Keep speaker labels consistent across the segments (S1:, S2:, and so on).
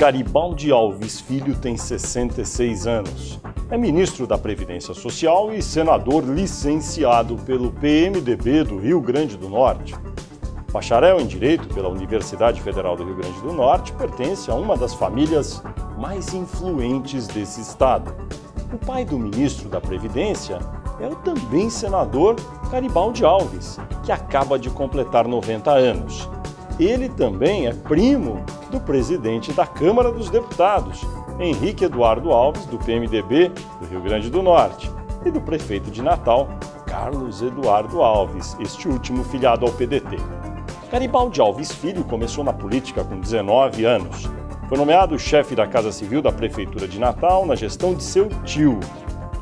S1: Garibaldi Alves Filho tem 66 anos. É ministro da Previdência Social e senador licenciado pelo PMDB do Rio Grande do Norte. Bacharel em Direito pela Universidade Federal do Rio Grande do Norte, pertence a uma das famílias mais influentes desse estado. O pai do ministro da Previdência é o também senador Garibaldi Alves, que acaba de completar 90 anos. Ele também é primo do presidente da Câmara dos Deputados, Henrique Eduardo Alves, do PMDB do Rio Grande do Norte, e do prefeito de Natal, Carlos Eduardo Alves, este último filiado ao PDT. Garibaldi Alves Filho começou na política com 19 anos. Foi nomeado chefe da Casa Civil da Prefeitura de Natal na gestão de seu tio,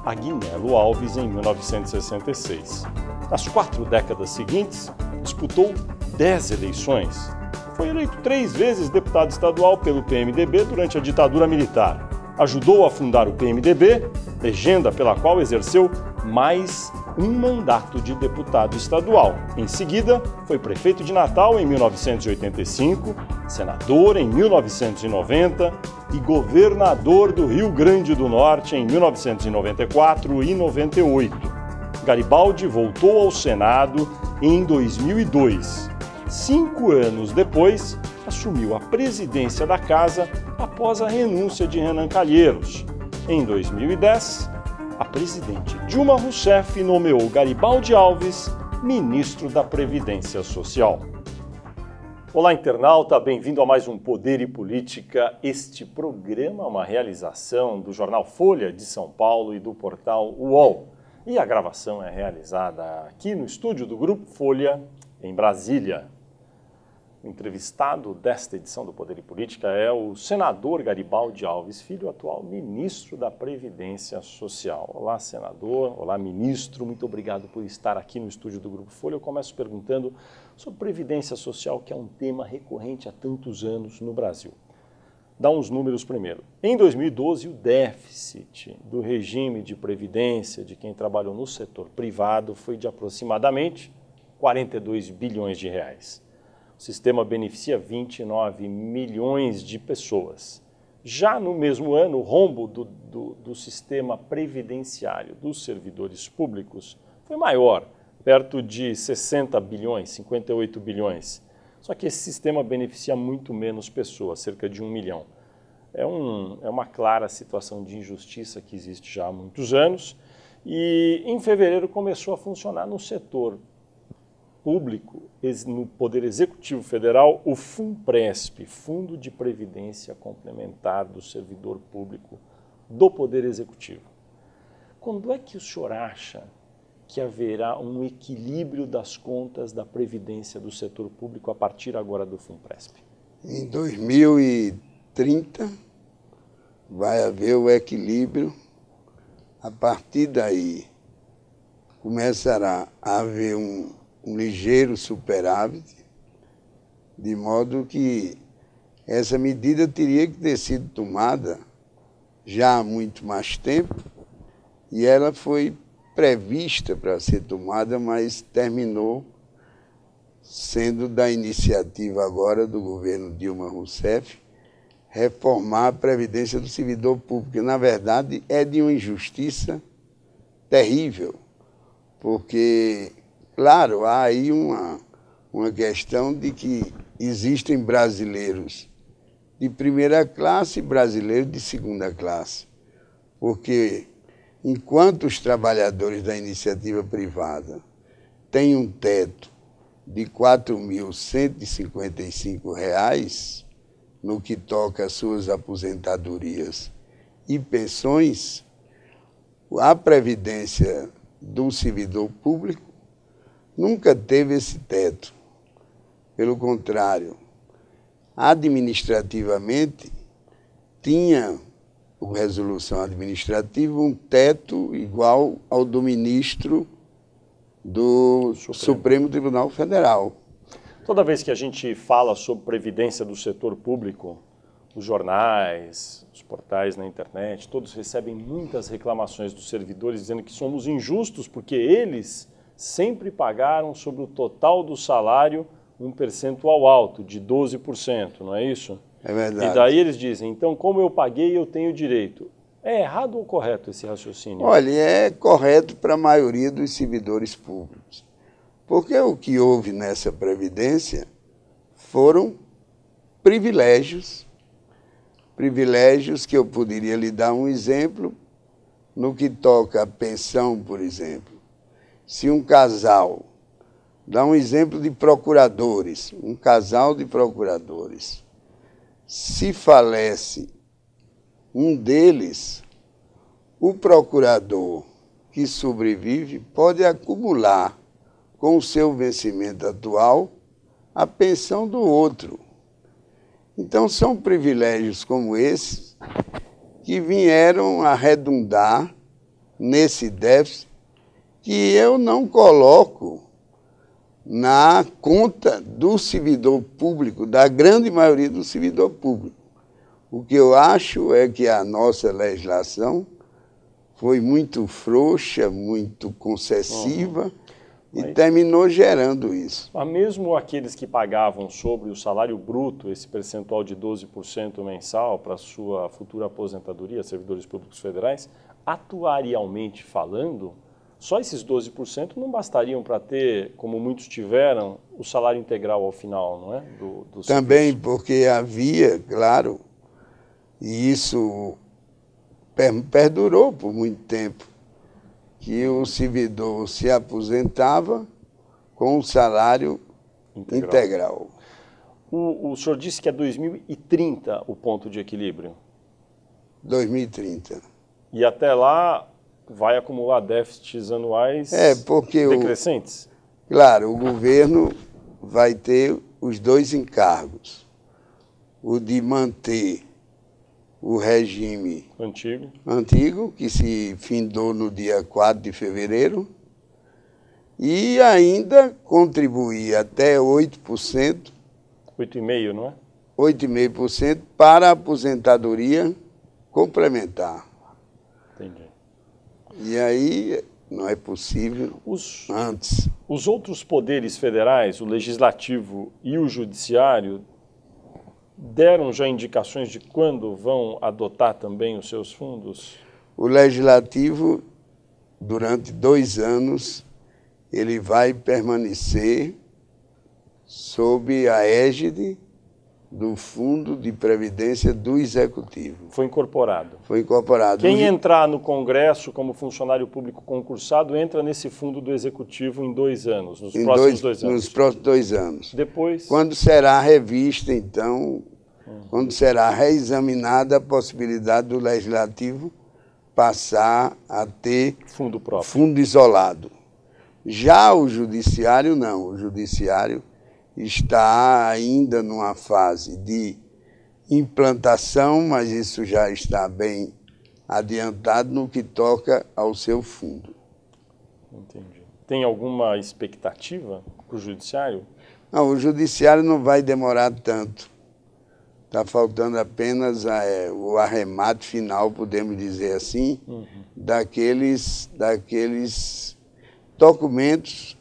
S1: Aguinelo Alves, em 1966. Nas quatro décadas seguintes, disputou dez eleições, foi eleito três vezes deputado estadual pelo PMDB durante a ditadura militar. Ajudou a fundar o PMDB, legenda pela qual exerceu mais um mandato de deputado estadual. Em seguida, foi prefeito de Natal em 1985, senador em 1990 e governador do Rio Grande do Norte em 1994 e 98. Garibaldi voltou ao Senado em 2002 Cinco anos depois, assumiu a presidência da casa após a renúncia de Renan Calheiros. Em 2010, a presidente Dilma Rousseff nomeou Garibaldi Alves ministro da Previdência Social. Olá, internauta, bem-vindo a mais um Poder e Política. Este programa é uma realização do jornal Folha de São Paulo e do portal UOL. E a gravação é realizada aqui no estúdio do Grupo Folha, em Brasília. O entrevistado desta edição do Poder e Política é o senador Garibaldi Alves Filho, atual ministro da Previdência Social. Olá, senador. Olá, ministro. Muito obrigado por estar aqui no estúdio do Grupo Folha. Eu começo perguntando sobre Previdência Social, que é um tema recorrente há tantos anos no Brasil. Dá uns números primeiro. Em 2012, o déficit do regime de previdência de quem trabalhou no setor privado foi de aproximadamente 42 bilhões de reais. O sistema beneficia 29 milhões de pessoas. Já no mesmo ano, o rombo do, do, do sistema previdenciário dos servidores públicos foi maior, perto de 60 bilhões, 58 bilhões. Só que esse sistema beneficia muito menos pessoas, cerca de um milhão. É, um, é uma clara situação de injustiça que existe já há muitos anos. E em fevereiro começou a funcionar no setor público no Poder Executivo Federal o FUNPRESP, Fundo de Previdência Complementar do Servidor Público do Poder Executivo. Quando é que o senhor acha que haverá um equilíbrio das contas da previdência do setor público a partir agora do FUNPRESP?
S2: Em 2030 vai haver o equilíbrio. A partir daí começará a haver um um ligeiro superávit, de modo que essa medida teria que ter sido tomada já há muito mais tempo e ela foi prevista para ser tomada, mas terminou sendo da iniciativa agora do governo Dilma Rousseff reformar a previdência do servidor público, que na verdade é de uma injustiça terrível, porque Claro, há aí uma, uma questão de que existem brasileiros de primeira classe e brasileiros de segunda classe. Porque enquanto os trabalhadores da iniciativa privada têm um teto de R$ reais no que toca às suas aposentadorias e pensões, a previdência do servidor público nunca teve esse teto. Pelo contrário, administrativamente, tinha, por resolução administrativa, um teto igual ao do ministro do Supremo, Supremo Tribunal
S1: Federal. Toda vez que a gente fala sobre previdência do setor público, os jornais, os portais na internet, todos recebem muitas reclamações dos servidores dizendo que somos injustos porque eles sempre pagaram sobre o total do salário um percentual alto, de 12%, não é isso? É verdade. E daí eles dizem, então como eu paguei, eu tenho direito. É errado ou correto esse raciocínio? Olha, é correto
S2: para a maioria dos servidores públicos. Porque o que houve nessa previdência foram privilégios. Privilégios que eu poderia lhe dar um exemplo no que toca a pensão, por exemplo se um casal, dá um exemplo de procuradores, um casal de procuradores, se falece um deles, o procurador que sobrevive pode acumular com o seu vencimento atual a pensão do outro. Então, são privilégios como esses que vieram a redundar nesse déficit que eu não coloco na conta do servidor público, da grande maioria do servidor público. O que eu acho é que a nossa legislação foi muito frouxa, muito concessiva uhum. e Mas... terminou
S1: gerando isso. Mas mesmo aqueles que pagavam sobre o salário bruto esse percentual de 12% mensal para sua futura aposentadoria, servidores públicos federais, atuarialmente falando, só esses 12% não bastariam para ter, como muitos tiveram, o salário integral ao final, não é? Do, do Também
S2: porque havia, claro, e isso perdurou por muito tempo, que o servidor se aposentava com o salário integral.
S1: integral. O, o senhor disse que é 2030 o ponto de equilíbrio. 2030. E até lá vai acumular déficits anuais é, porque decrescentes?
S2: O, claro, o governo vai ter os dois encargos. O de manter o regime antigo. antigo, que se findou no dia 4 de fevereiro, e ainda contribuir até 8%. 8,5%, não é? 8,5% para a aposentadoria complementar. E aí não
S1: é possível os, antes. Os outros poderes federais, o legislativo e o judiciário, deram já indicações de quando vão adotar também os seus fundos?
S2: O legislativo, durante dois anos, ele vai permanecer sob a égide do Fundo de Previdência do Executivo. Foi incorporado. Foi incorporado. Quem
S1: entrar no Congresso como funcionário público concursado entra nesse fundo do Executivo em dois anos, nos em próximos dois, dois anos. Nos
S2: próximos dois anos. Depois. Quando será revista, então, hum. quando será reexaminada a possibilidade do Legislativo passar a ter fundo próprio, fundo isolado. Já o Judiciário não. O Judiciário está ainda numa fase de implantação, mas isso já está bem adiantado no que toca ao seu fundo. Entendi.
S1: Tem alguma expectativa para o judiciário? Não, o
S2: judiciário não vai demorar tanto. Está faltando apenas a, é, o arremate final, podemos dizer assim, uhum. daqueles, daqueles documentos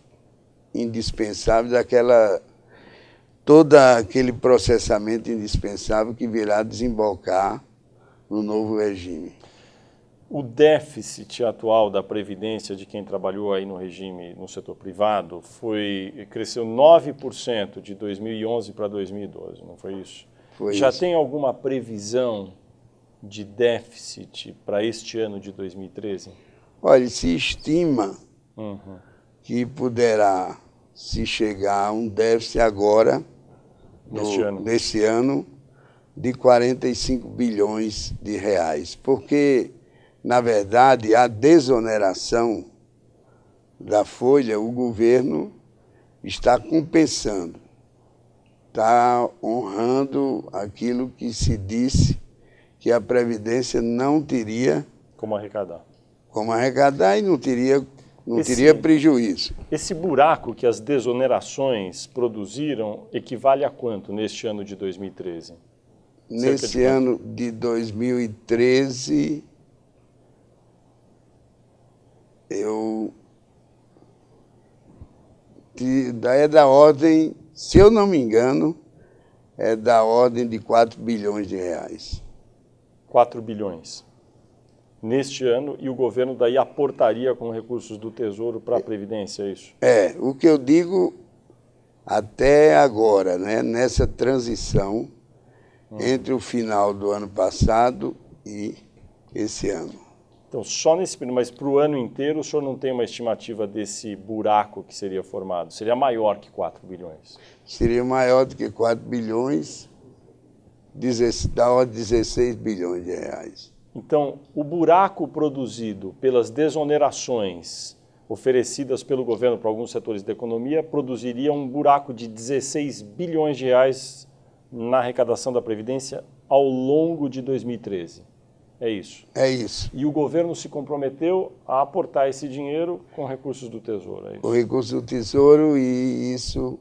S2: indispensáveis, daquela todo aquele processamento indispensável que virá desembocar
S1: no novo regime. O déficit atual da previdência de quem trabalhou aí no regime no setor privado foi cresceu 9% de 2011 para 2012, não foi isso? Foi Já isso. tem alguma previsão de déficit para este ano de 2013?
S2: Olha, se estima uhum. que poderá se chegar a um déficit agora no, neste, ano. neste ano de 45 bilhões de reais, porque, na verdade, a desoneração da folha, o governo está compensando, está honrando aquilo que se disse que a Previdência não teria como arrecadar. Como arrecadar e não teria
S1: não esse, teria prejuízo. Esse buraco que as desonerações produziram equivale a quanto neste ano de 2013? Nesse de ano
S2: de 2013, eu. É da ordem, se eu não
S1: me engano, é da ordem de 4 bilhões de reais. 4 bilhões neste ano e o governo daí aportaria com recursos do Tesouro para a Previdência, é isso?
S2: É, o que eu digo até agora, né, nessa transição hum. entre o final do ano passado
S1: e esse ano. Então, só nesse período, mas para o ano inteiro o senhor não tem uma estimativa desse buraco que seria formado? Seria maior que 4 bilhões? Seria
S2: maior do que 4 bilhões, da hora de 16 bilhões de
S1: reais. Então, o buraco produzido pelas desonerações oferecidas pelo governo para alguns setores da economia produziria um buraco de 16 bilhões de reais na arrecadação da Previdência ao longo de 2013. É isso. É isso. E o governo se comprometeu a aportar esse dinheiro com recursos do Tesouro. É com
S2: recursos do Tesouro e isso,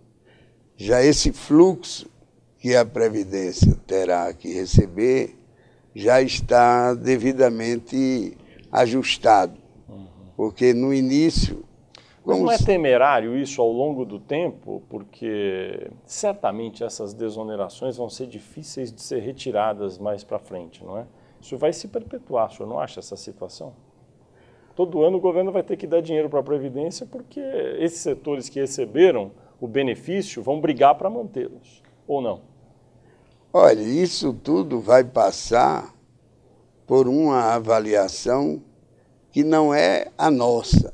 S2: já esse fluxo que a Previdência terá que receber já está devidamente ajustado. Porque no início.
S1: como não é temerário isso ao longo do tempo, porque certamente essas desonerações vão ser difíceis de ser retiradas mais para frente, não é? Isso vai se perpetuar, o senhor não acha essa situação? Todo ano o governo vai ter que dar dinheiro para a Previdência porque esses setores que receberam o benefício vão brigar para mantê-los, ou não?
S2: Olha, isso tudo vai passar por uma avaliação que não é a nossa.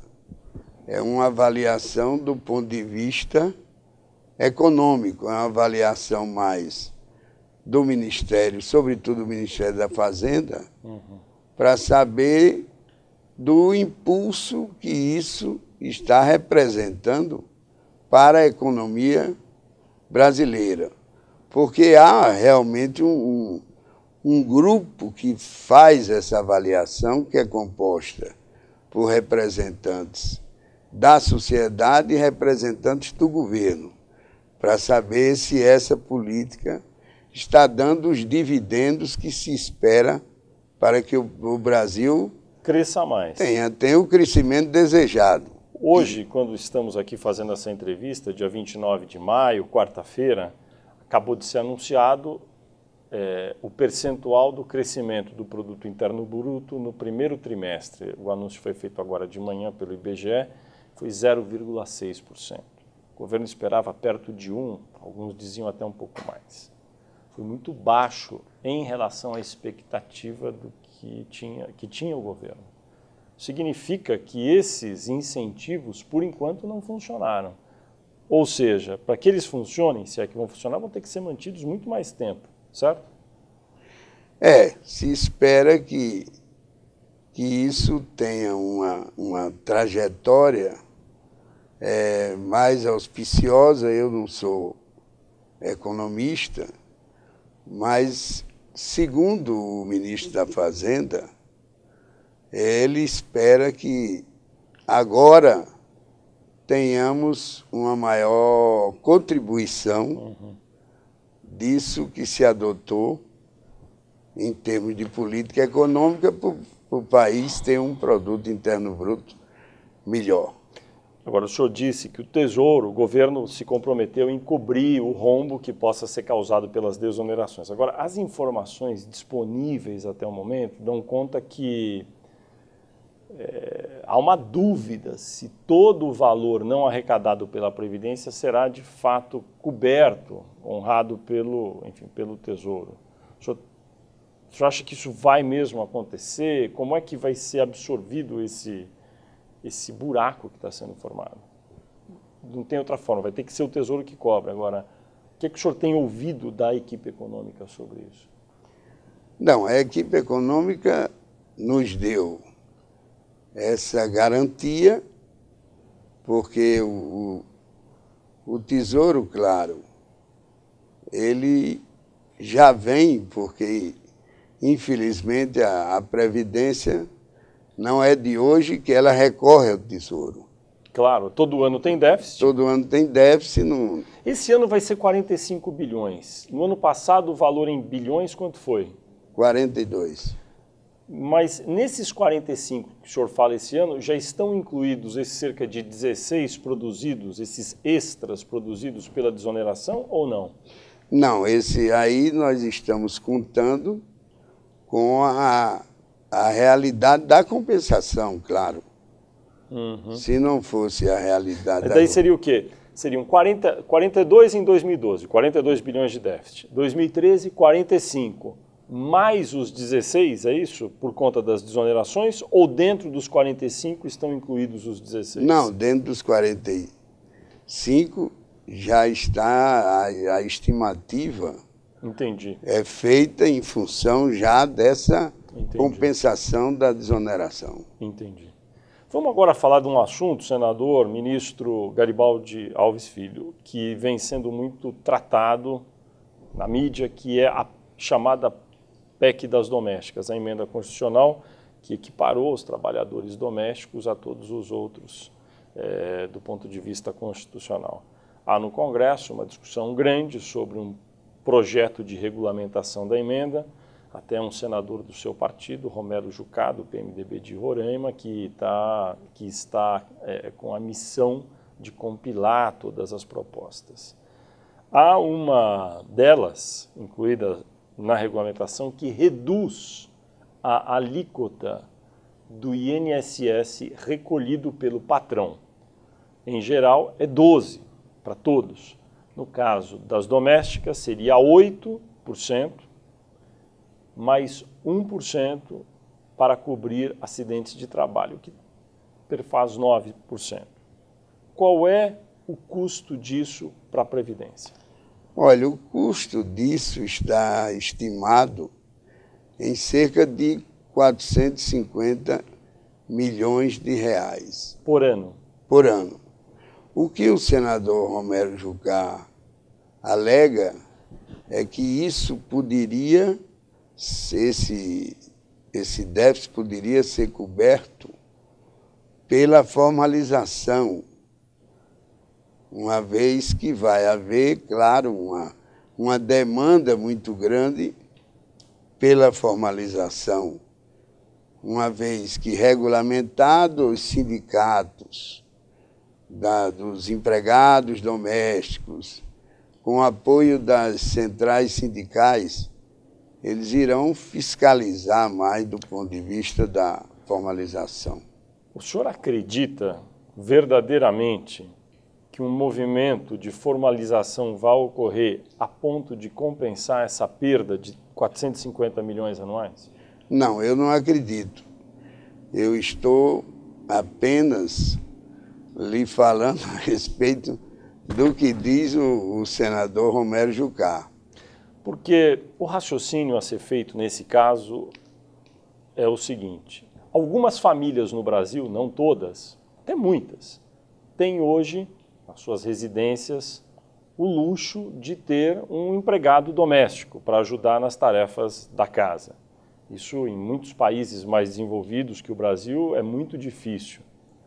S2: É uma avaliação do ponto de vista econômico, é uma avaliação mais do Ministério, sobretudo do Ministério da Fazenda, uhum. para saber do impulso que isso está representando para a economia brasileira porque há realmente um, um grupo que faz essa avaliação, que é composta por representantes da sociedade e representantes do governo, para saber se essa política está dando os dividendos que se espera
S1: para que o, o Brasil cresça mais. Tenha, tenha o crescimento desejado. Hoje, quando estamos aqui fazendo essa entrevista, dia 29 de maio, quarta-feira, acabou de ser anunciado é, o percentual do crescimento do produto interno bruto no primeiro trimestre. O anúncio foi feito agora de manhã pelo IBGE, foi 0,6%. O governo esperava perto de 1, alguns diziam até um pouco mais. Foi muito baixo em relação à expectativa do que tinha, que tinha o governo. Significa que esses incentivos, por enquanto, não funcionaram. Ou seja, para que eles funcionem, se é que vão funcionar, vão ter que ser mantidos muito mais tempo, certo? É, se
S2: espera que, que isso tenha uma, uma trajetória é, mais auspiciosa. Eu não sou economista, mas segundo o ministro da Fazenda, ele espera que agora tenhamos uma maior contribuição uhum. disso que se adotou em termos de política
S1: econômica para o país ter um produto interno bruto melhor. Agora, o senhor disse que o Tesouro, o governo se comprometeu em cobrir o rombo que possa ser causado pelas desonerações. Agora, as informações disponíveis até o momento dão conta que é, há uma dúvida se todo o valor não arrecadado pela Previdência será de fato coberto, honrado pelo, enfim, pelo Tesouro. O senhor, o senhor acha que isso vai mesmo acontecer? Como é que vai ser absorvido esse, esse buraco que está sendo formado? Não tem outra forma, vai ter que ser o Tesouro que cobre. Agora, o que, é que o senhor tem ouvido da equipe econômica sobre isso?
S2: Não, a equipe econômica nos deu essa garantia, porque o, o, tesouro, claro, ele já vem, porque infelizmente a, a Previdência não é de hoje que ela recorre ao tesouro.
S1: Claro, todo ano tem déficit. Todo ano tem déficit. No... Esse ano vai ser 45 bilhões. No ano passado, o valor em bilhões, quanto foi? 42. Mas nesses 45 que o senhor fala esse ano, já estão incluídos esses cerca de 16 produzidos, esses extras produzidos pela desoneração ou não?
S2: Não, esse aí nós estamos contando com a, a realidade da compensação, claro.
S1: Uhum. Se não fosse a realidade. Daí da... seria o quê? Seriam 40, 42 em 2012, 42 bilhões de déficit. 2013, 45 mais os 16, é isso? Por conta das desonerações? Ou dentro dos 45 estão incluídos os 16? Não,
S2: dentro dos 45 já está a, a estimativa. Entendi. É feita em função já dessa Entendi.
S1: compensação da desoneração. Entendi. Vamos agora falar de um assunto, senador, ministro Garibaldi Alves Filho, que vem sendo muito tratado na mídia, que é a chamada PEC das domésticas, a emenda constitucional que equiparou os trabalhadores domésticos a todos os outros é, do ponto de vista constitucional. Há no Congresso uma discussão grande sobre um projeto de regulamentação da emenda, até um senador do seu partido, Romero Jucá, do PMDB de Roraima, que, tá, que está é, com a missão de compilar todas as propostas. Há uma delas, incluída na regulamentação que reduz a alíquota do INSS recolhido pelo patrão. Em geral, é 12 para todos. No caso das domésticas, seria 8% mais 1% para cobrir acidentes de trabalho, que perfaz 9%. Qual é o custo disso para a Previdência?
S2: Olha, o custo disso está estimado em cerca de 450 milhões de reais. Por ano? Por ano. O que o senador Romero Jucá alega é que isso poderia, esse, esse déficit poderia ser coberto pela formalização uma vez que vai haver, claro, uma, uma demanda muito grande pela formalização, uma vez que regulamentados os sindicatos da, dos empregados domésticos, com o apoio das centrais sindicais, eles irão fiscalizar
S1: mais do ponto de vista da formalização. O senhor acredita verdadeiramente que um movimento de formalização vá ocorrer a ponto de compensar essa perda de 450 milhões anuais?
S2: Não, eu não acredito.
S1: Eu estou apenas
S2: lhe falando a respeito do que diz o, o senador Romero
S1: Jucá. Porque o raciocínio a ser feito nesse caso é o seguinte: algumas famílias no Brasil, não todas, até muitas, têm hoje as suas residências o luxo de ter um empregado doméstico para ajudar nas tarefas da casa. Isso em muitos países mais desenvolvidos que o Brasil é muito difícil.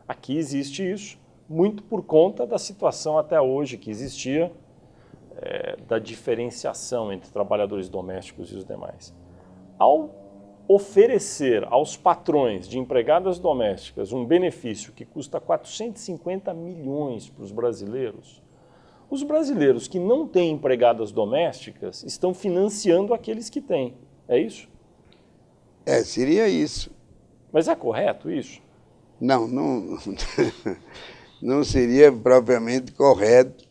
S1: Aqui existe isso, muito por conta da situação até hoje que existia, é, da diferenciação entre trabalhadores domésticos e os demais. Ao oferecer aos patrões de empregadas domésticas um benefício que custa 450 milhões para os brasileiros, os brasileiros que não têm empregadas domésticas estão financiando aqueles que têm. É isso? É, seria isso. Mas é correto isso?
S2: Não, não, não seria propriamente correto.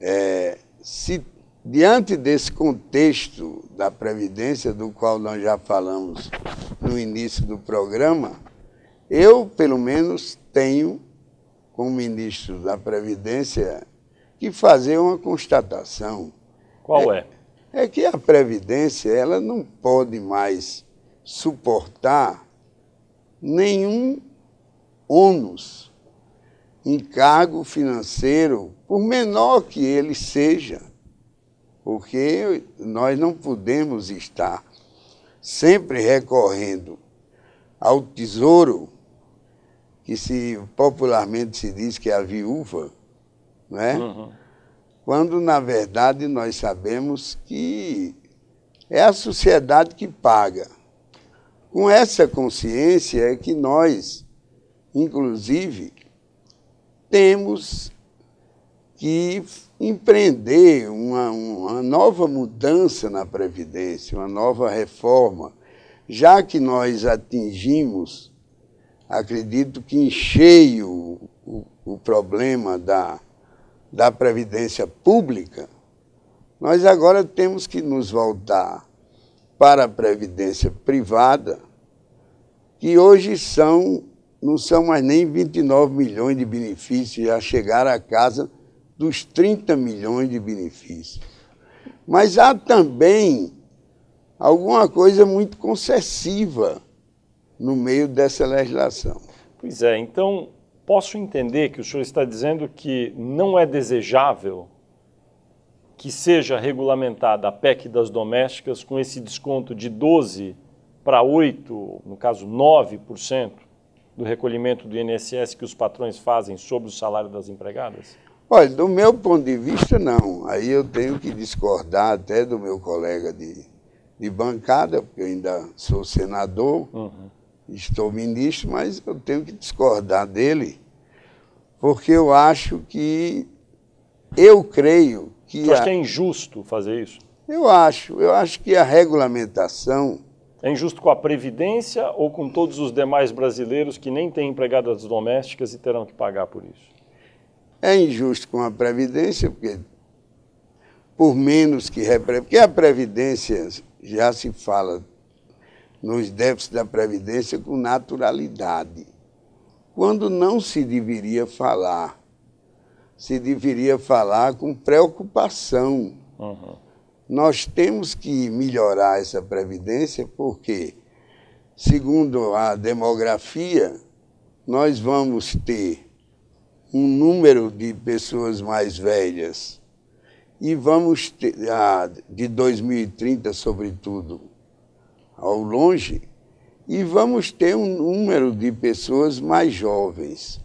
S2: É, se Diante desse contexto da Previdência, do qual nós já falamos no início do programa, eu, pelo menos, tenho, como ministro da Previdência, que fazer uma constatação. Qual é? É, é que a Previdência ela não pode mais suportar nenhum ônus, encargo financeiro, por menor que ele seja porque nós não podemos estar sempre recorrendo ao tesouro, que se popularmente se diz que é a viúva, né? Uhum. quando na verdade nós sabemos que é a sociedade que paga. Com essa consciência é que nós, inclusive, temos que empreender uma, uma nova mudança na Previdência, uma nova reforma, já que nós atingimos, acredito que em cheio o, o problema da, da Previdência Pública, nós agora temos que nos voltar para a Previdência Privada, que hoje são, não são mais nem 29 milhões de benefícios, já chegaram a casa dos 30 milhões de benefícios. Mas há também alguma coisa muito
S1: concessiva no meio dessa legislação. Pois é, então posso entender que o senhor está dizendo que não é desejável que seja regulamentada a PEC das domésticas com esse desconto de 12 para 8, no caso 9% do recolhimento do INSS que os patrões fazem sobre o salário das empregadas?
S2: Olha, do meu ponto de vista, não. Aí eu tenho que discordar até do meu colega de, de bancada, porque eu ainda sou senador, uhum. estou ministro, mas eu tenho que discordar dele, porque eu acho que. Eu creio que. Você acha a... que é
S1: injusto fazer isso? Eu acho. Eu acho que a regulamentação. É injusto com a Previdência ou com todos os demais brasileiros que nem têm empregadas domésticas e terão que pagar por isso?
S2: É injusto com a Previdência, porque por menos que repre... porque a Previdência já se fala nos déficits da Previdência com naturalidade. Quando não se deveria falar, se deveria falar com preocupação. Uhum. Nós temos que melhorar essa Previdência porque, segundo a demografia, nós vamos ter um número de pessoas mais velhas. E vamos ter, ah, de 2030, sobretudo, ao longe, e vamos ter um número de pessoas mais jovens.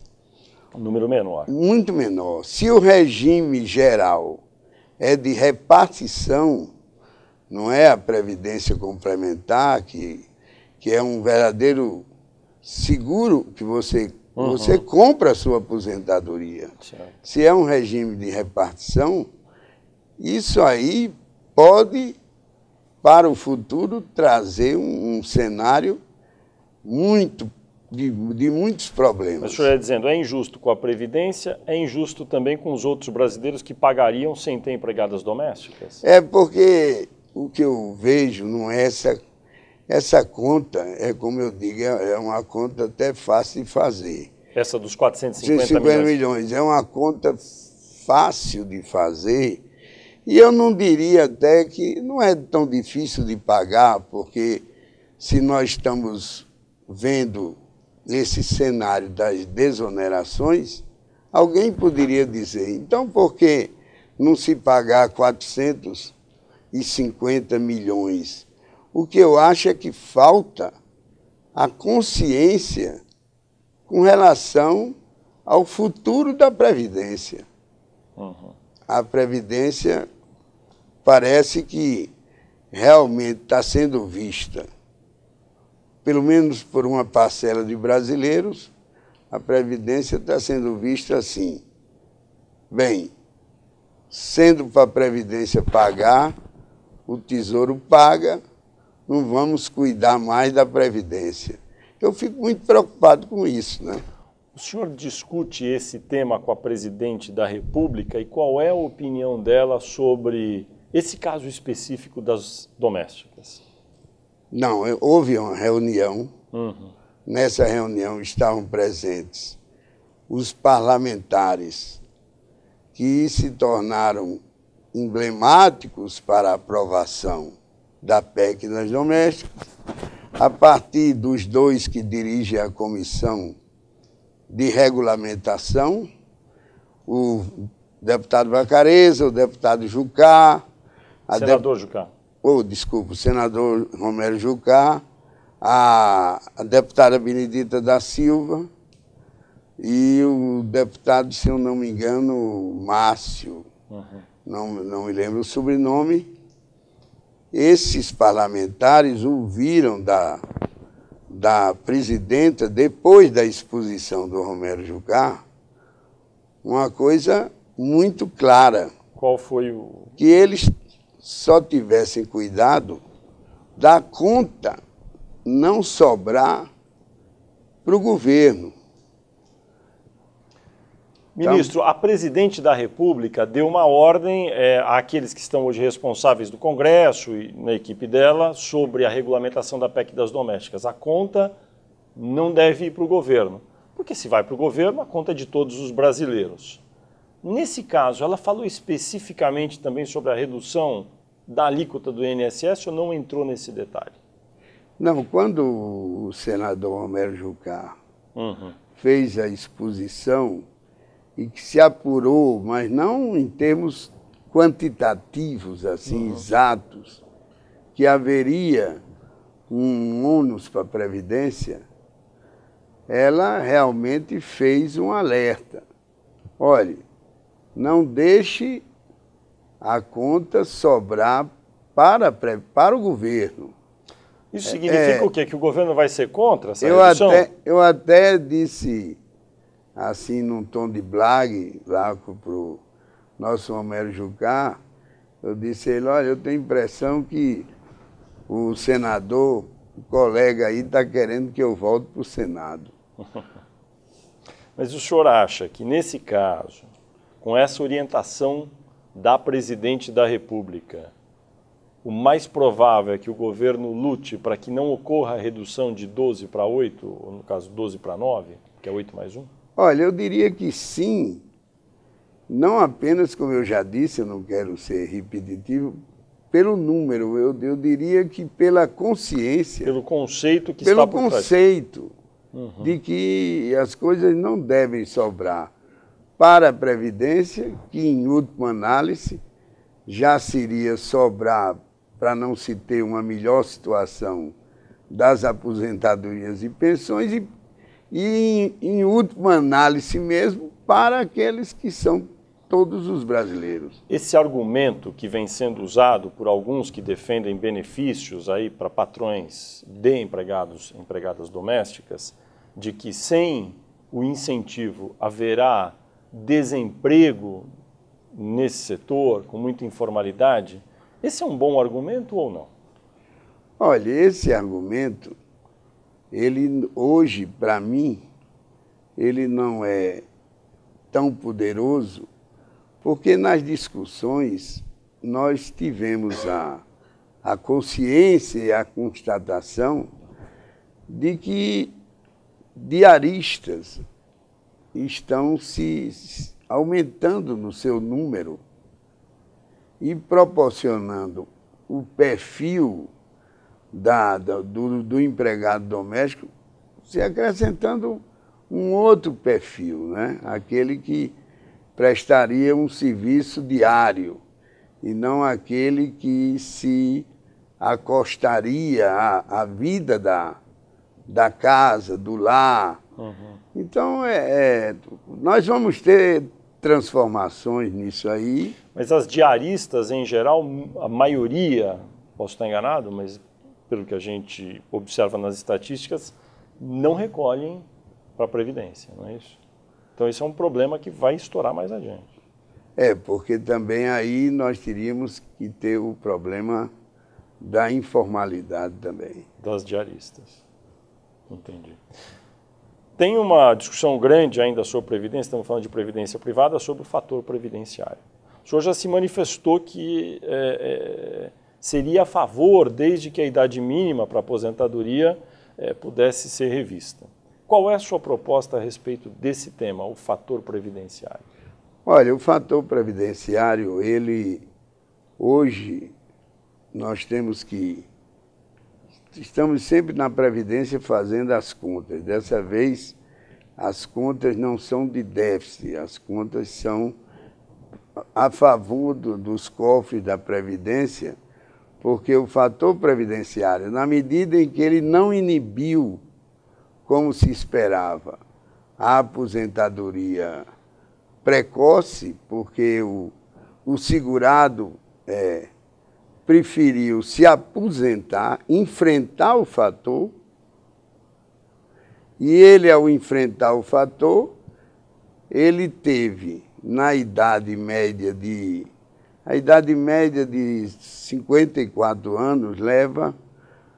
S2: Um número menor. Muito menor. Se o regime geral é de repartição, não é a previdência complementar, que, que é um verdadeiro seguro que você Uhum. Você compra a sua aposentadoria. Certo. Se é um regime de repartição, isso aí pode, para o futuro, trazer um,
S1: cenário muito de, de, muitos problemas. Mas o senhor está é dizendo, é injusto com a Previdência, é injusto também com os outros brasileiros que pagariam sem ter empregadas domésticas? É porque
S2: o que eu vejo não é essa essa conta, é como eu digo, é, é uma conta até fácil de fazer.
S1: Essa dos 450 150 milhões.
S2: milhões. É uma conta fácil de fazer e eu não diria até que não é tão difícil de pagar, porque se nós estamos vendo esse cenário das desonerações, alguém poderia dizer, então por que não se pagar 450 milhões? O que eu acho é que falta a consciência com relação ao futuro da Previdência. Uhum. A Previdência parece que realmente está sendo vista, pelo menos por uma parcela de brasileiros, a Previdência está sendo vista assim. Bem, sendo para a Previdência pagar, o Tesouro paga, não vamos cuidar
S1: mais da Previdência. Eu fico muito preocupado com isso. Né? O senhor discute esse tema com a presidente da República e qual é a opinião dela sobre esse caso específico das domésticas? Não, houve
S2: uma reunião. Uhum. Nessa reunião estavam presentes os parlamentares que se tornaram emblemáticos para a aprovação da PEC nas domésticas, a partir dos dois que dirigem a comissão de regulamentação, o deputado Vacareza, o deputado Jucá.
S1: senador de... Jucá.
S2: Oh, desculpa, o senador Romero Jucá, a, a deputada Benedita da Silva e o deputado, se eu não me engano, Márcio. Uhum. Não, não me lembro o sobrenome, esses parlamentares ouviram da, da presidenta, depois da exposição do Romero Jucá, uma coisa muito clara. Qual foi o. Que eles só tivessem cuidado da conta não sobrar para o governo.
S1: Ministro, tá. a presidente da República deu uma ordem é, àqueles que estão hoje responsáveis do Congresso e na equipe dela sobre a regulamentação da PEC das domésticas. A conta não deve ir para o governo, porque se vai para o governo, a conta é de todos os brasileiros. Nesse caso, ela falou especificamente também sobre a redução da alíquota do INSS ou não entrou nesse detalhe?
S2: Não, quando o senador Homero Jucá uhum. fez a exposição e que se apurou, mas não em termos quantitativos, assim, uhum. exatos, que haveria um ônus para a Previdência, ela realmente fez um alerta. Olhe, não deixe a conta sobrar para, para o governo. Isso significa é, é, o
S1: quê? Que o governo vai ser contra essa eu redução? Até,
S2: eu até disse assim num tom de blague lá para o nosso Homero Jucá, eu disse a ele, olha, eu tenho a impressão que o senador, o colega aí, está querendo que eu volte para o Senado.
S1: Mas o senhor acha que nesse caso, com essa orientação da presidente da República, o mais provável é que o governo lute para que não ocorra a redução de 12 para 8, ou no caso 12 para 9, que é 8 mais 1?
S2: Olha, eu diria que sim, não apenas, como eu já disse, eu não quero ser repetitivo, pelo número, eu, eu diria que pela consciência. Pelo conceito que pelo está Pelo conceito uhum. de que as coisas não devem sobrar para a Previdência, que em última análise já seria sobrar para não se ter uma melhor situação das aposentadorias e pensões e e, em última análise
S1: mesmo, para aqueles que são todos os brasileiros. Esse argumento que vem sendo usado por alguns que defendem benefícios aí para patrões de empregados, empregadas domésticas, de que sem o incentivo haverá desemprego nesse setor, com muita informalidade, esse é um bom argumento ou não? Olha, esse argumento
S2: ele hoje, para mim, ele não é tão poderoso, porque nas discussões nós tivemos a, a consciência e a constatação de que diaristas estão se aumentando no seu número e proporcionando o perfil da, da do, do, empregado doméstico, se acrescentando um outro perfil, né? aquele que prestaria um serviço diário e não aquele que se acostaria à, à vida da, da casa, do lar. Uhum. Então, é, é,
S1: nós vamos ter transformações nisso aí. Mas as diaristas, em geral, a maioria, posso estar enganado, mas pelo que a gente observa nas estatísticas, não recolhem para a Previdência, não é isso? Então, isso é um problema que vai estourar mais adiante.
S2: É, porque também aí nós teríamos
S1: que ter o problema da informalidade também. Das diaristas. Entendi. Tem uma discussão grande ainda sobre previdência, estamos falando de previdência privada, sobre o fator previdenciário. O senhor já se manifestou que é, é, seria a favor desde que a idade mínima para aposentadoria é, pudesse ser revista. Qual é a sua proposta a respeito desse tema, o fator previdenciário?
S2: Olha, o fator previdenciário, ele hoje nós temos que estamos sempre na previdência fazendo as contas. Dessa vez as contas não são de déficit, as contas são a favor do, dos cofres da previdência porque o fator previdenciário, na medida em que ele não inibiu, como se esperava, a aposentadoria precoce, porque o, o segurado é, preferiu se aposentar, enfrentar o fator, e ele, ao enfrentar o fator, ele teve, na idade média de a idade média de 54 anos leva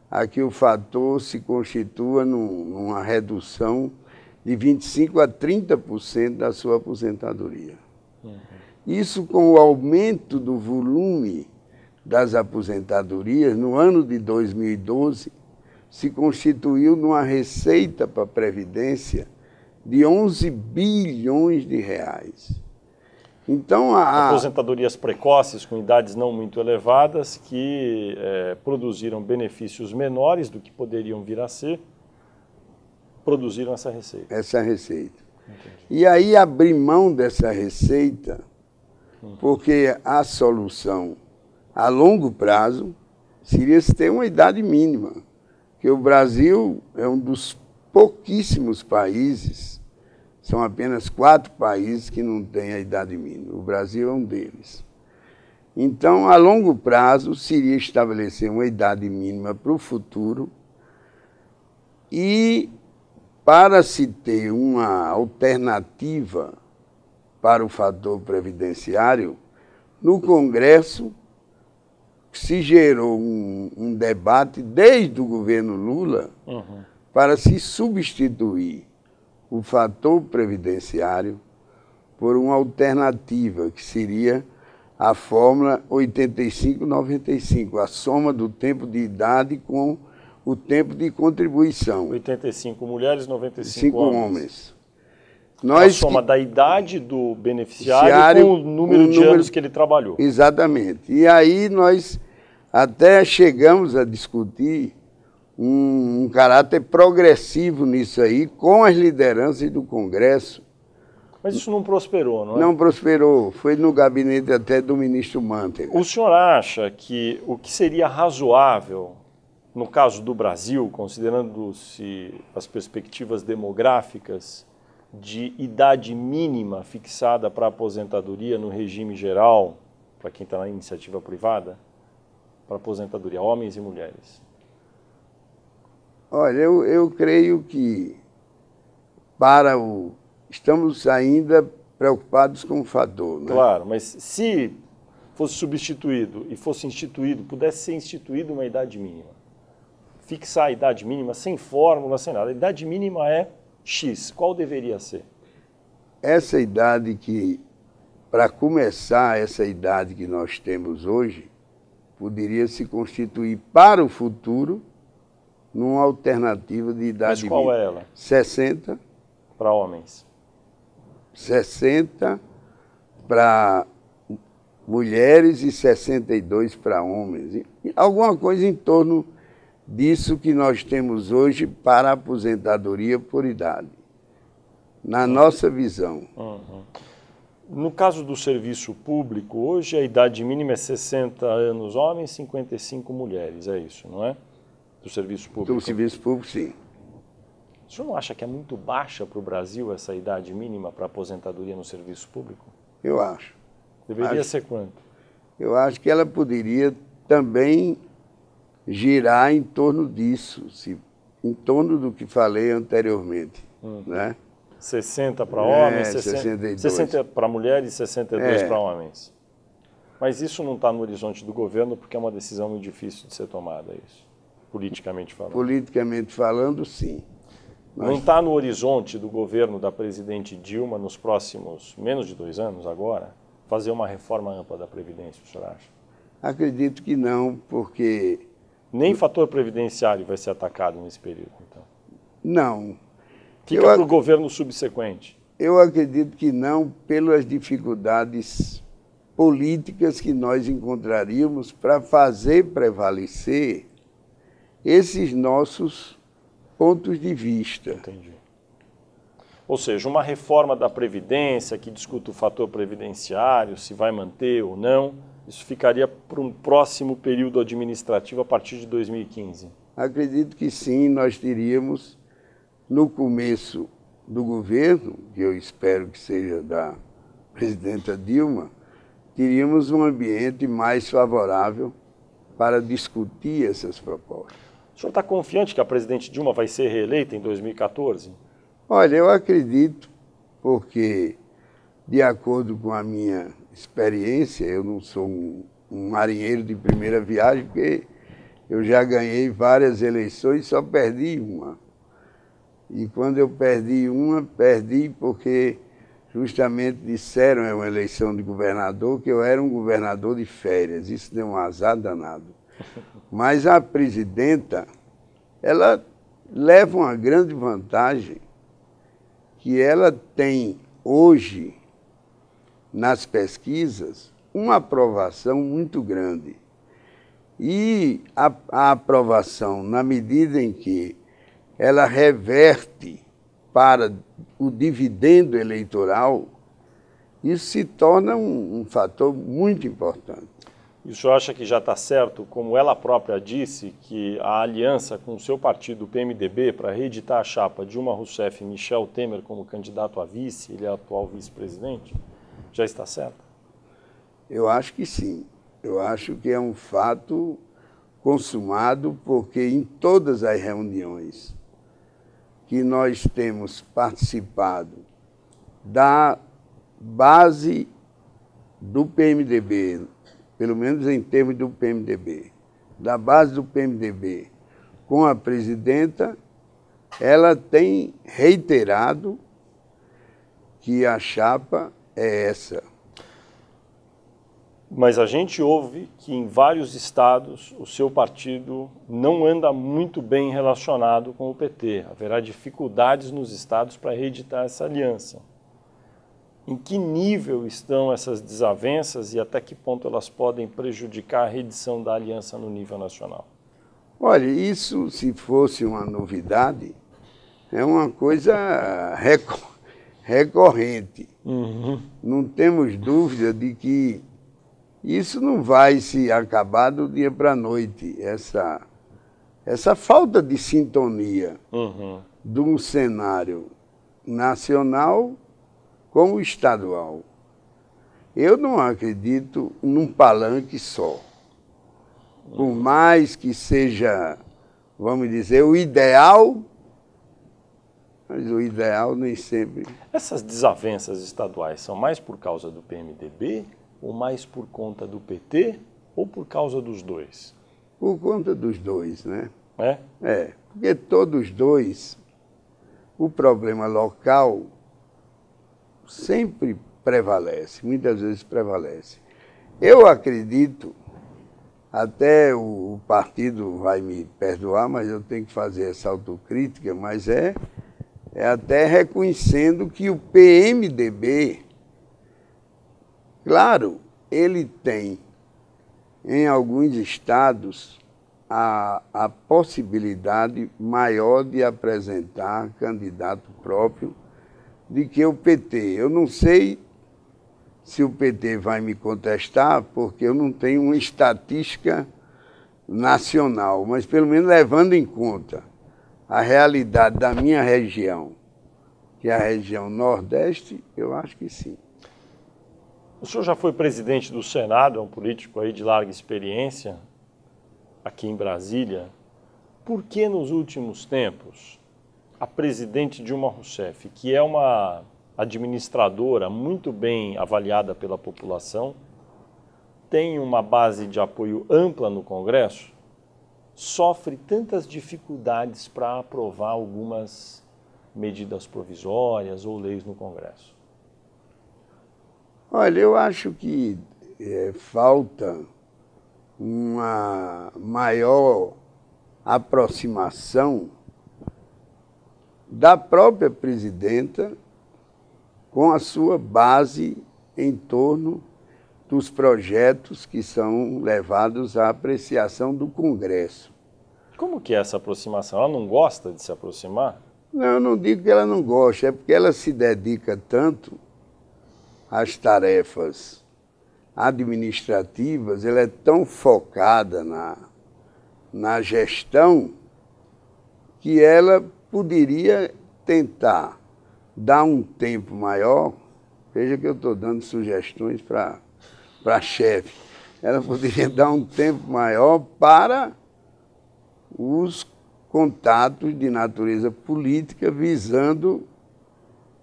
S2: a que o fator se constitua numa redução de 25% a 30% da sua aposentadoria. Uhum. Isso com o aumento do volume das aposentadorias, no ano de 2012, se constituiu numa receita para a Previdência de 11 bilhões de reais. Então, a...
S1: Aposentadorias precoces com idades não muito elevadas que é, produziram benefícios menores do que poderiam vir a ser, produziram essa receita.
S2: Essa receita. Entendi. E aí abrir mão dessa receita, hum. porque a solução a longo prazo seria se ter uma idade mínima, que o Brasil é um dos pouquíssimos países são apenas quatro países que não têm a idade mínima. O Brasil é um deles. Então, a longo prazo, seria estabelecer uma idade mínima para o futuro e para se ter uma alternativa para o fator previdenciário, no Congresso se gerou um, um debate desde o governo Lula uhum. para se substituir o fator previdenciário por uma alternativa que seria a fórmula 85-95, a soma do tempo de idade com o tempo de
S1: contribuição. 85 mulheres, 95 homens. homens. Nós a soma que... da idade do beneficiário Ciário, com o número um de número... anos que ele trabalhou.
S2: Exatamente. E aí nós até chegamos a discutir um, um caráter progressivo nisso aí, com as lideranças do Congresso.
S1: Mas isso não prosperou, não é? Não
S2: prosperou. Foi no gabinete até do ministro Mantega.
S1: O senhor acha que o que seria razoável, no caso do Brasil, considerando-se as perspectivas demográficas de idade mínima fixada para aposentadoria no regime geral, para quem está na iniciativa privada, para aposentadoria, homens e mulheres?
S2: Olha, eu, eu creio que para o. Estamos ainda
S1: preocupados com o fator. Né? Claro, mas se fosse substituído e fosse instituído, pudesse ser instituído uma idade mínima, fixar a idade mínima sem fórmula, sem nada. A idade mínima é X. Qual deveria ser?
S2: Essa idade que, para começar, essa idade que nós temos hoje, poderia se constituir para o futuro numa alternativa de idade. Mas qual é ela? 60. Para homens. 60 para mulheres e 62 para homens. E alguma coisa em torno disso que nós temos hoje para a aposentadoria por idade, na uhum. nossa visão.
S1: Uhum. No caso do serviço público, hoje a idade mínima é 60 anos homens, 55 mulheres, é isso, não é? do serviço público? Do serviço público, sim. O senhor não acha que é muito baixa para o Brasil essa idade mínima para aposentadoria no serviço público?
S2: Eu acho. Deveria acho, ser quanto? Eu acho que ela poderia também girar em torno disso, se, em torno do que falei anteriormente. Hum. Né?
S1: 60 para é, homens, é, 60, 62. 60 para mulheres e 62 é. para homens. Mas isso não está no horizonte do governo porque é uma decisão muito difícil de ser tomada, isso. Politicamente falando. Politicamente falando, sim. Mas... Não está no horizonte do governo da presidente Dilma, nos próximos menos de dois anos agora, fazer uma reforma ampla da Previdência, o senhor acha? Acredito que não, porque. Nem fator previdenciário vai ser atacado nesse período, então?
S2: Não. Fica para o
S1: governo subsequente?
S2: Eu acredito que não, pelas dificuldades políticas que nós encontraríamos para fazer prevalecer esses nossos pontos de vista. Entendi.
S1: Ou seja, uma reforma da Previdência que discuta o fator previdenciário, se vai manter ou não, isso ficaria para um próximo período administrativo a partir de 2015?
S2: Acredito que sim, nós teríamos no começo do governo, que eu espero que seja da presidenta Dilma, teríamos um ambiente mais
S1: favorável para discutir essas propostas. O senhor está confiante que a presidente Dilma vai ser reeleita em 2014?
S2: Olha, eu acredito, porque, de acordo com a minha experiência, eu não sou um, um marinheiro de primeira viagem, porque eu já ganhei várias eleições e só perdi uma. E quando eu perdi uma, perdi porque justamente disseram é uma eleição de governador que eu era um governador de férias. Isso deu um azar danado. Mas a presidenta, ela leva uma grande vantagem que ela tem hoje nas pesquisas uma aprovação muito grande. E a, a, aprovação, na medida em que ela reverte para o dividendo eleitoral, isso se torna um, um fator muito importante.
S1: E o senhor acha que já está certo, como ela própria disse, que a aliança com o seu partido, o PMDB, para reeditar a chapa Dilma Rousseff e Michel Temer como candidato a vice, ele é atual vice-presidente, já está certa? Eu acho que sim. Eu acho
S2: que é um fato consumado, porque em todas as reuniões que nós temos participado da base do PMDB pelo menos em termos do PMDB, da base do PMDB, com a presidenta, ela tem reiterado que a
S1: chapa é essa. Mas a gente ouve que em vários estados o seu partido não anda muito bem relacionado com o PT. Haverá dificuldades nos estados para reeditar essa aliança em que nível estão essas desavenças e até que ponto elas podem prejudicar a redição da aliança no nível nacional?
S2: Olha, isso se fosse uma novidade, é uma coisa recorrente. Uhum. Não temos dúvida de que isso não vai se acabar do dia para a noite, essa, essa falta de sintonia uhum. de um cenário nacional como estadual. Eu não acredito num palanque só. Por mais que seja, vamos dizer, o ideal,
S1: mas o ideal nem sempre. Essas desavenças estaduais são mais por causa do PMDB, ou mais por conta do PT, ou por causa dos dois?
S2: Por conta dos dois, né? É? É. Porque todos os dois, o problema local sempre prevalece, muitas vezes prevalece. Eu acredito, até o partido vai me perdoar, mas eu tenho que fazer essa autocrítica, mas é, é até reconhecendo que o PMDB, claro, ele tem em alguns estados a, a possibilidade maior de apresentar candidato próprio de que o PT. Eu não sei se o PT vai me contestar, porque eu não tenho uma estatística nacional, mas pelo menos levando em conta a realidade da minha região, que é a região Nordeste, eu acho que sim.
S1: O senhor já foi presidente do Senado, é um político aí de larga experiência aqui em Brasília. Por que nos últimos tempos a presidente Dilma Rousseff, que é uma administradora muito bem avaliada pela população, tem uma base de apoio ampla no Congresso, sofre tantas dificuldades para aprovar algumas medidas provisórias ou leis no Congresso? Olha, eu acho
S2: que é, falta uma maior aproximação da própria presidenta com a sua base em torno dos projetos que são levados à apreciação do Congresso.
S1: Como que é essa aproximação? Ela não gosta
S2: de se aproximar? Não, eu não digo que ela não gosta, é porque ela se dedica tanto às tarefas administrativas, ela é tão focada na, na gestão que ela poderia tentar dar um tempo maior, veja que eu estou dando sugestões para a chefe, ela poderia dar um tempo maior para os contatos de natureza política visando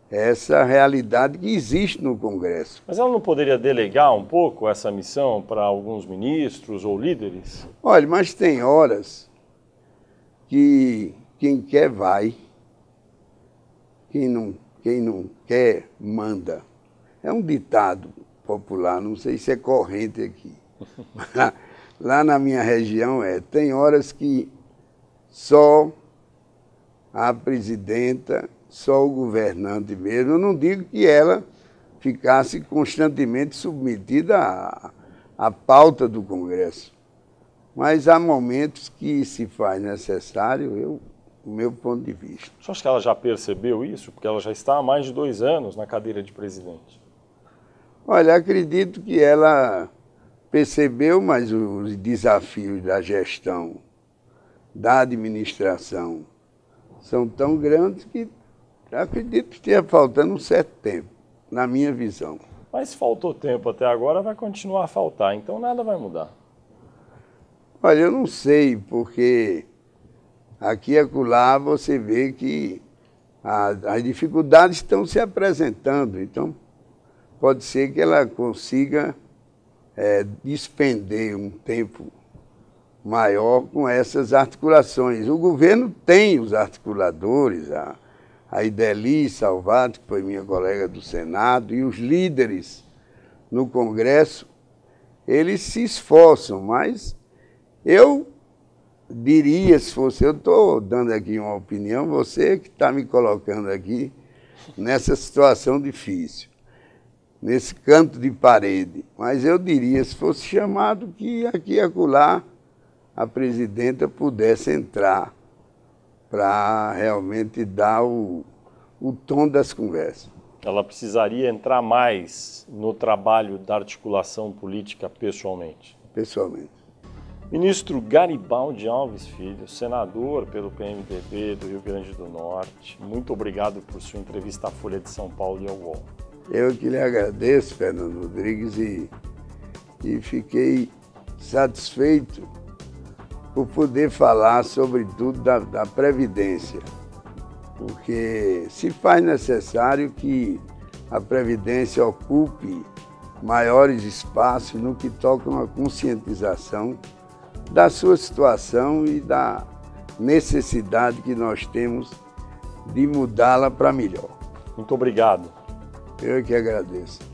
S2: essa realidade que existe
S1: no Congresso. Mas ela não poderia delegar um pouco essa missão para alguns ministros ou líderes?
S2: Olha, mas tem horas que quem quer, vai. Quem não, quem não quer, manda. É um ditado popular, não sei se é corrente aqui. Lá, na minha região é, tem horas que só a presidenta, só o governante mesmo, eu não digo que ela ficasse constantemente submetida à, à pauta do Congresso. Mas há momentos que se faz necessário, eu o meu ponto de
S1: vista. Você acha que ela já percebeu isso? Porque ela já está há mais de dois anos na cadeira de presidente.
S2: Olha, acredito que ela percebeu, mas os desafios da gestão, da administração, são tão grandes que acredito que esteja faltando um certo tempo, na minha visão.
S1: Mas faltou tempo até agora, vai continuar a faltar, então nada vai mudar.
S2: Olha, eu não sei, porque aqui e acolá você vê que as, as dificuldades estão se apresentando. Então, pode ser que ela consiga é, despender um tempo maior com essas articulações. O governo tem os articuladores, a, a Ideli Salvato, que foi minha colega do Senado, e os líderes no Congresso, eles se esforçam, mas eu diria, se fosse eu, estou dando aqui uma opinião, você que está me colocando aqui nessa situação difícil, nesse canto de parede. Mas eu diria, se fosse chamado, que aqui e acolá a presidenta pudesse entrar para
S1: realmente dar o, o tom das conversas. Ela precisaria entrar mais no trabalho da articulação política pessoalmente. Pessoalmente. Ministro Garibaldi Alves Filho, senador pelo PMDB do Rio Grande do Norte, muito obrigado por sua entrevista à Folha de São Paulo e ao UOL. Eu
S2: que lhe agradeço, Fernando Rodrigues, e, e fiquei satisfeito por poder falar, sobretudo, da, da Previdência, porque se faz necessário que a Previdência ocupe maiores espaços no que toca uma conscientização da sua situação e da necessidade que nós temos de mudá-la para melhor. Muito obrigado. Eu é que agradeço.